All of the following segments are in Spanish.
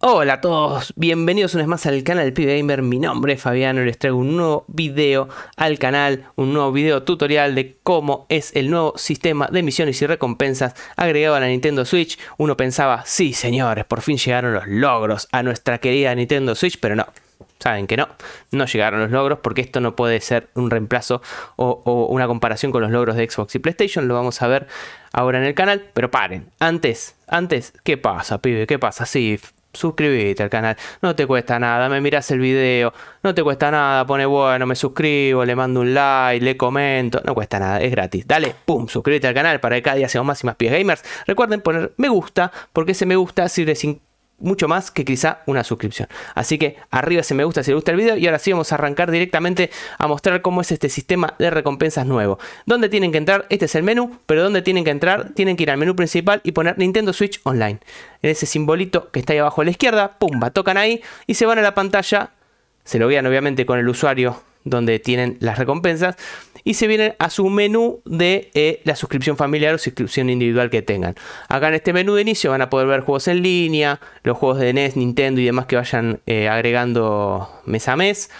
Hola a todos, bienvenidos una vez más al canal Pibe Gamer, mi nombre es Fabiano y les traigo un nuevo video al canal, un nuevo video tutorial de cómo es el nuevo sistema de misiones y recompensas agregado a la Nintendo Switch. Uno pensaba, sí señores, por fin llegaron los logros a nuestra querida Nintendo Switch, pero no, saben que no, no llegaron los logros porque esto no puede ser un reemplazo o, una comparación con los logros de Xbox y PlayStation, lo vamos a ver ahora en el canal, pero paren, antes, antes, ¿qué pasa, pibe? ¿Qué pasa? si suscríbete al canal, no te cuesta nada, me miras el video, no te cuesta nada, pone bueno, me suscribo, le mando un like, le comento, no cuesta nada, es gratis. Dale, pum, suscríbete al canal para que cada día seamos más y más pies gamers. Recuerden poner me gusta, porque ese me gusta sirve sin mucho más que quizá una suscripción. Así que arriba se me gusta si le gusta el video y ahora sí vamos a arrancar directamente a mostrar cómo es este sistema de recompensas nuevo. ¿Dónde tienen que entrar? Este es el menú, pero ¿dónde tienen que entrar? Tienen que ir al menú principal y poner Nintendo Switch Online. En ese simbolito que está ahí abajo a la izquierda, pumba, tocan ahí y se van a la pantalla. Se lo vean obviamente con el usuario donde tienen las recompensas y se vienen a su menú de eh, la suscripción familiar o suscripción individual que tengan. Acá en este menú de inicio van a poder ver juegos en línea, los juegos de NES, Nintendo y demás que vayan eh, agregando mes a mes.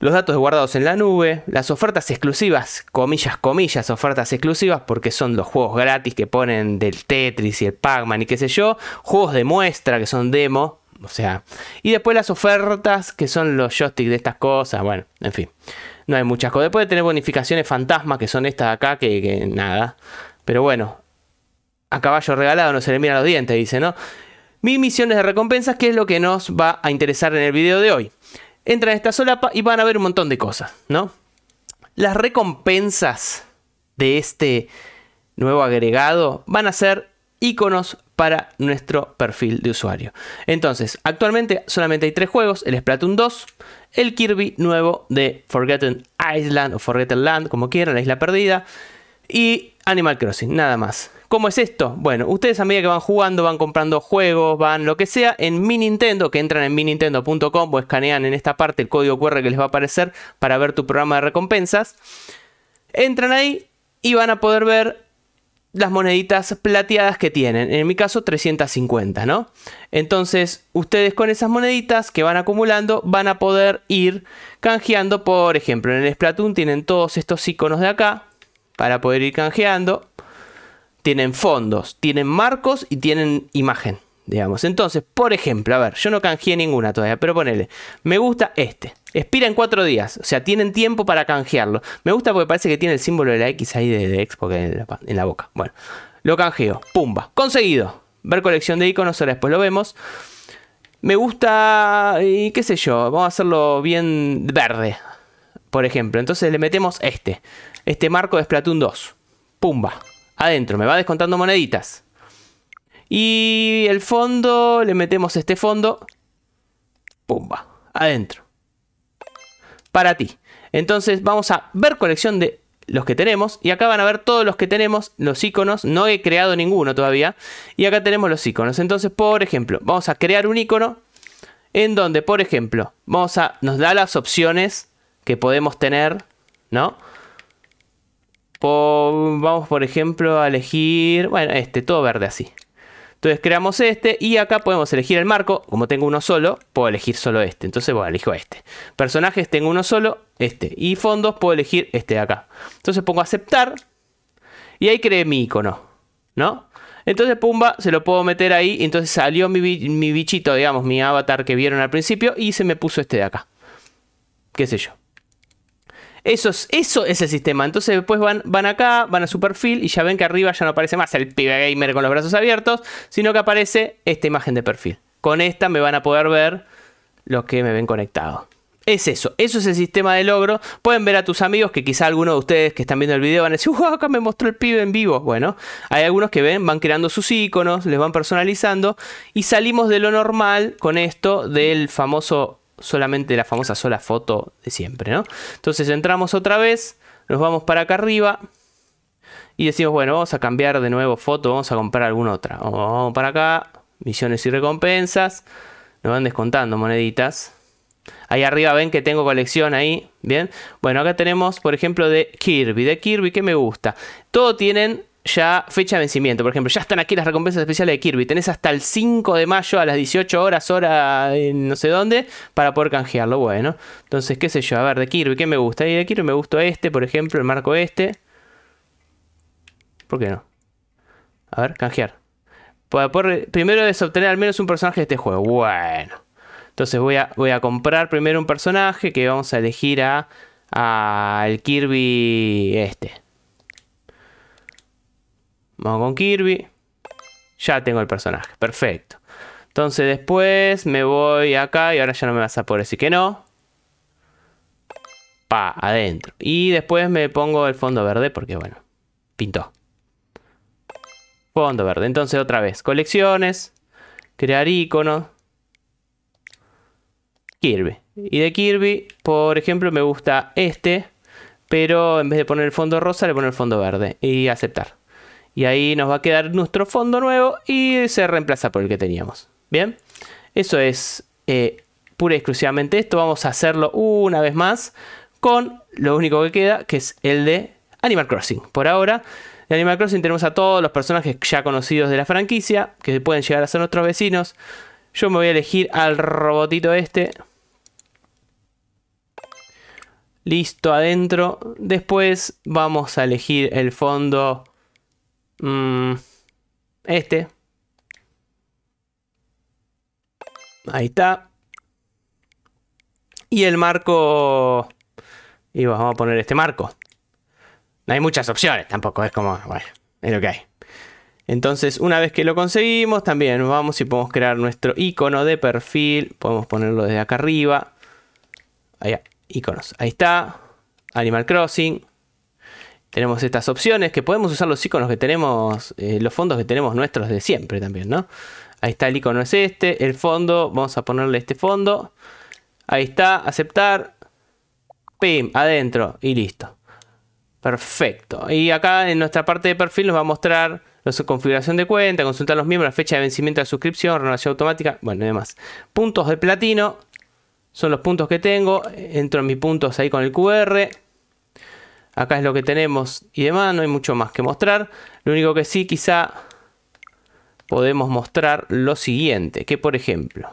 Los datos guardados en la nube, las ofertas exclusivas, comillas, comillas, ofertas exclusivas, porque son los juegos gratis que ponen del Tetris y el Pac-Man y qué sé yo, juegos de muestra que son demo, o sea, y después las ofertas que son los joysticks de estas cosas. Bueno, en fin, no hay muchas cosas. Después de tener bonificaciones fantasmas que son estas de acá, que, nada. Pero bueno, a caballo regalado no se le mira los dientes, dice, ¿no? Mis misiones de recompensas, que es lo que nos va a interesar en el video de hoy. Entran en esta solapa y van a ver un montón de cosas, ¿no? Las recompensas de este nuevo agregado van a ser iconos para nuestro perfil de usuario. Entonces, actualmente solamente hay tres juegos, el Splatoon 2, el Kirby nuevo de Forgotten Island o Forgotten Land, como quieran, la isla perdida, y Animal Crossing, nada más. ¿Cómo es esto? Bueno, ustedes a medida que van jugando, van comprando juegos, van lo que sea, en mi Nintendo, que entran en minintendo.com o escanean en esta parte el código QR que les va a aparecer para ver tu programa de recompensas, entran ahí y van a poder ver las moneditas plateadas que tienen. En mi caso, 350, ¿no? Entonces, ustedes con esas moneditas que van acumulando van a poder ir canjeando. Por ejemplo, en el Splatoon tienen todos estos iconos de acá para poder ir canjeando. Tienen fondos, tienen marcos y tienen imagen digamos. Entonces, por ejemplo, a ver, yo no canjeé ninguna todavía, pero ponele, me gusta este. Expira en cuatro días, o sea, tienen tiempo para canjearlo. Me gusta porque parece que tiene el símbolo de la X ahí de, de en la, en la boca. Bueno, lo canjeo, pumba, conseguido. Ver colección de iconos, ahora después lo vemos. Me gusta, y qué sé yo, vamos a hacerlo bien verde, por ejemplo. Entonces le metemos este, este marco de Splatoon 2. Pumba, adentro, me va descontando moneditas. Y el fondo, le metemos este fondo. Pumba, adentro. Para ti. Entonces vamos a ver colección de los que tenemos. Y acá van a ver todos los que tenemos, los iconos. No he creado ninguno todavía. Y acá tenemos los iconos. Entonces, por ejemplo, vamos a crear un icono. En donde, por ejemplo, vamos a, nos da las opciones que podemos tener, ¿no? vamos, por ejemplo, a elegir, bueno, este, todo verde así. Entonces creamos este y acá podemos elegir el marco. Como tengo uno solo, puedo elegir solo este. Entonces, bueno, elijo este. Personajes tengo uno solo, este. Y fondos puedo elegir este de acá. Entonces pongo aceptar y ahí creé mi icono, ¿no? Entonces, pumba, se lo puedo meter ahí. entonces salió mi, mi bichito, digamos, mi avatar que vieron al principio y se me puso este de acá. ¿Qué sé yo? Eso es, eso es el sistema. Entonces después van, van acá, van a su perfil y ya ven que arriba ya no aparece más el pibe gamer con los brazos abiertos, sino que aparece esta imagen de perfil. Con esta me van a poder ver los que me ven conectado. Es eso, eso es el sistema de logro. Pueden ver a tus amigos que quizá alguno de ustedes que están viendo el video van a decir, ¡Uh, acá me mostró el pibe en vivo! Bueno, hay algunos que ven, van creando sus iconos, les van personalizando y salimos de lo normal con esto del famoso solamente la famosa sola foto de siempre, ¿no? Entonces entramos otra vez, nos vamos para acá arriba y decimos, bueno, vamos a cambiar de nuevo foto, vamos a comprar alguna otra. Vamos para acá, misiones y recompensas, nos van descontando moneditas. Ahí arriba ven que tengo colección ahí, ¿bien? Bueno, acá tenemos, por ejemplo, de Kirby, de Kirby que me gusta. Todo tienen ya fecha de vencimiento. Por ejemplo, ya están aquí las recompensas especiales de Kirby. Tenés hasta el 5 de mayo a las 18 horas, hora no sé dónde, para poder canjearlo. Bueno, entonces, qué sé yo, a ver, de Kirby, ¿qué me gusta? Y de Kirby me gustó este, por ejemplo, el marco este. ¿Por qué no? A ver, canjear. Para primero es obtener al menos un personaje de este juego. Bueno. Entonces voy a, voy a comprar primero un personaje que vamos a elegir a, a el Kirby este con Kirby. Ya tengo el personaje, perfecto. Entonces después me voy acá y ahora ya no me vas a poder decir que no. Pa, adentro. Y después me pongo el fondo verde porque bueno, pintó. Fondo verde. Entonces otra vez, colecciones, crear icono. Kirby. Y de Kirby, por ejemplo, me gusta este, pero en vez de poner el fondo rosa le pongo el fondo verde y aceptar. Y ahí nos va a quedar nuestro fondo nuevo y se reemplaza por el que teníamos. Bien, eso es eh, pura y exclusivamente esto. Vamos a hacerlo una vez más con lo único que queda, que es el de Animal Crossing. Por ahora, de Animal Crossing tenemos a todos los personajes ya conocidos de la franquicia, que pueden llegar a ser nuestros vecinos. Yo me voy a elegir al robotito este. Listo, adentro. Después vamos a elegir el fondo Mm, este. Ahí está. Y el marco... Y vamos a poner este marco. No hay muchas opciones tampoco, es como, bueno, es lo que hay. Entonces, una vez que lo conseguimos, también vamos y podemos crear nuestro icono de perfil. Podemos ponerlo desde acá arriba. Allá, iconos. Ahí está. Animal Crossing tenemos estas opciones que podemos usar los iconos que tenemos, eh, los fondos que tenemos nuestros de siempre también, ¿no? Ahí está el icono es este, el fondo, vamos a ponerle este fondo. Ahí está, aceptar. Pim, adentro y listo. Perfecto. Y acá en nuestra parte de perfil nos va a mostrar la configuración de cuenta, consultar los miembros, la fecha de vencimiento de la suscripción, renovación automática, bueno, y demás. Puntos de platino son los puntos que tengo. Entro en mis puntos ahí con el QR. Acá es lo que tenemos y demás, no hay mucho más que mostrar. Lo único que sí, quizá podemos mostrar lo siguiente, que por ejemplo,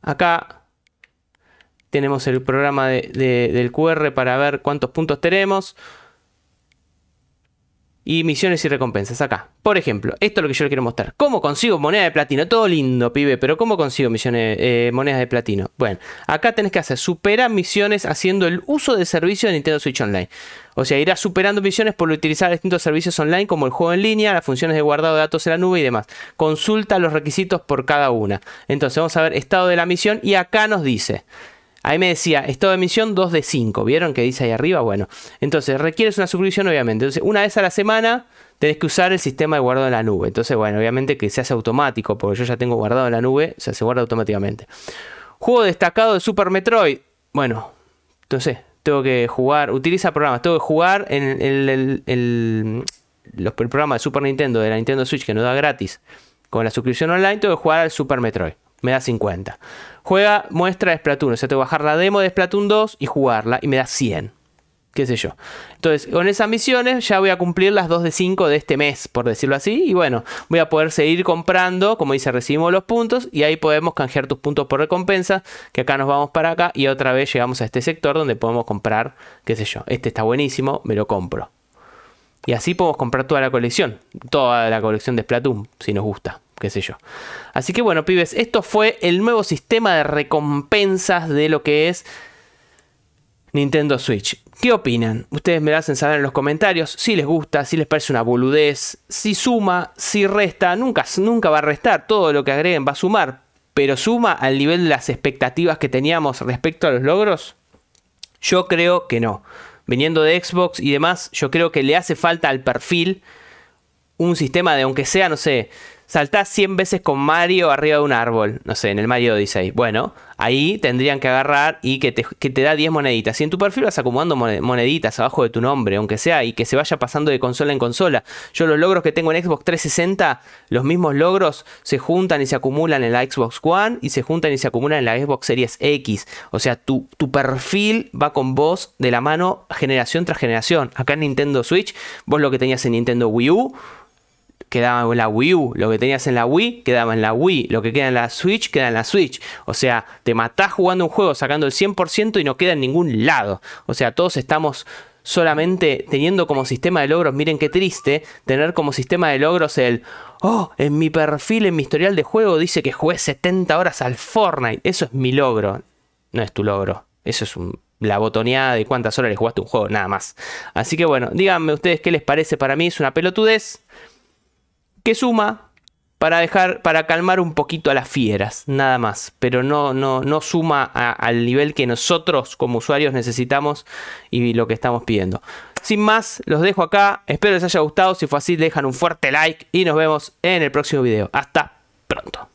acá tenemos el programa del QR para ver cuántos puntos tenemos y misiones y recompensas acá. Por ejemplo, esto es lo que yo le quiero mostrar. ¿Cómo consigo moneda de platino? Todo lindo, pibe, pero ¿cómo consigo misiones, eh, monedas de platino? Bueno, acá tenés que hacer superar misiones haciendo el uso de servicios de Nintendo Switch Online. O sea, irás superando misiones por utilizar distintos servicios online como el juego en línea, las funciones de guardado de datos en la nube y demás. Consulta los requisitos por cada una. Entonces vamos a ver estado de la misión y acá nos dice... Ahí me decía, estado de emisión 2 de 5. ¿Vieron que dice ahí arriba? Bueno, entonces requieres una suscripción, obviamente. Entonces, una vez a la semana tenés que usar el sistema de guardado en la nube. Entonces, bueno, obviamente que se hace automático, porque yo ya tengo guardado en la nube, o sea, se guarda automáticamente. Juego destacado de Super Metroid. Bueno, entonces, tengo que jugar, utiliza programas, tengo que jugar en el, los, el programa de Super Nintendo, de la Nintendo Switch, que nos da gratis. Con la suscripción online, tengo que jugar al Super Metroid me da 50. Juega muestra de Splatoon, o sea, tengo que bajar la demo de Splatoon 2 y jugarla y me da 100. Qué sé yo. Entonces, con esas misiones ya voy a cumplir las 2 de 5 de este mes, por decirlo así. Y bueno, voy a poder seguir comprando, como dice, recibimos los puntos y ahí podemos canjear tus puntos por recompensa, que acá nos vamos para acá y otra vez llegamos a este sector donde podemos comprar, qué sé yo, este está buenísimo, me lo compro. Y así podemos comprar toda la colección, toda la colección de Splatoon, si nos gusta qué sé yo. Así que bueno, pibes, esto fue el nuevo sistema de recompensas de lo que es Nintendo Switch. ¿Qué opinan? Ustedes me lo hacen saber en los comentarios. Si les gusta, si les parece una boludez, si suma, si resta. Nunca, nunca va a restar. Todo lo que agreguen va a sumar. Pero suma al nivel de las expectativas que teníamos respecto a los logros. Yo creo que no. Viniendo de Xbox y demás, yo creo que le hace falta al perfil un sistema de, aunque sea, no sé, saltás 100 veces con Mario arriba de un árbol, no sé, en el Mario Odyssey. Bueno, ahí tendrían que agarrar y que te, da 10 moneditas. Y en tu perfil vas acumulando moneditas abajo de tu nombre, aunque sea, y que se vaya pasando de consola en consola. Yo los logros que tengo en Xbox 360, los mismos logros se juntan y se acumulan en la Xbox One y se juntan y se acumulan en la Xbox Series X. O sea, tu, tu perfil va con vos de la mano generación tras generación. Acá en Nintendo Switch, vos lo que tenías en Nintendo Wii U quedaba en la Wii U. Lo que tenías en la Wii quedaba en la Wii. Lo que queda en la Switch queda en la Switch. O sea, te matás jugando un juego sacando el 100% y no queda en ningún lado. O sea, todos estamos solamente teniendo como sistema de logros, miren qué triste, tener como sistema de logros el, oh, en mi perfil, en mi historial de juego dice que jugué 70 horas al Fortnite. Eso es mi logro. No es tu logro. Eso es la botoneada de cuántas horas le jugaste un juego, nada más. Así que bueno, díganme ustedes qué les parece. Para mí es una pelotudez que suma para dejar, para calmar un poquito a las fieras, nada más. Pero no, no, no suma al nivel que nosotros como usuarios necesitamos y lo que estamos pidiendo. Sin más, los dejo acá. Espero les haya gustado. Si fue así, dejan un fuerte like y nos vemos en el próximo video. Hasta pronto.